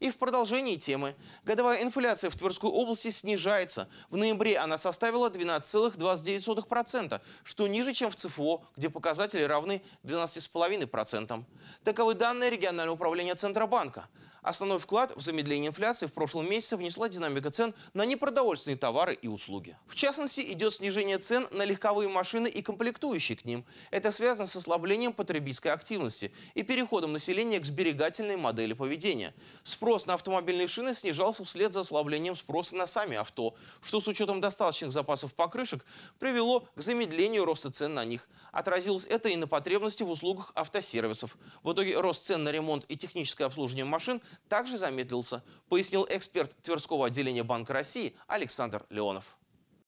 И в продолжении темы. Годовая инфляция в Тверской области снижается. В ноябре она составила 12,29%, что ниже, чем в ЦФО, где показатели равны 12,5%. Таковы данные регионального управления Центробанка. Основной вклад в замедление инфляции в прошлом месяце внесла динамика цен на непродовольственные товары и услуги. В частности, идет снижение цен на легковые машины и комплектующие к ним. Это связано с ослаблением потребительской активности и переходом населения к сберегательной модели поведения. Спрос на автомобильные шины снижался вслед за ослаблением спроса на сами авто, что с учетом достаточных запасов покрышек привело к замедлению роста цен на них – Отразилось это и на потребности в услугах автосервисов. В итоге рост цен на ремонт и техническое обслуживание машин также замедлился, пояснил эксперт Тверского отделения Банка России Александр Леонов.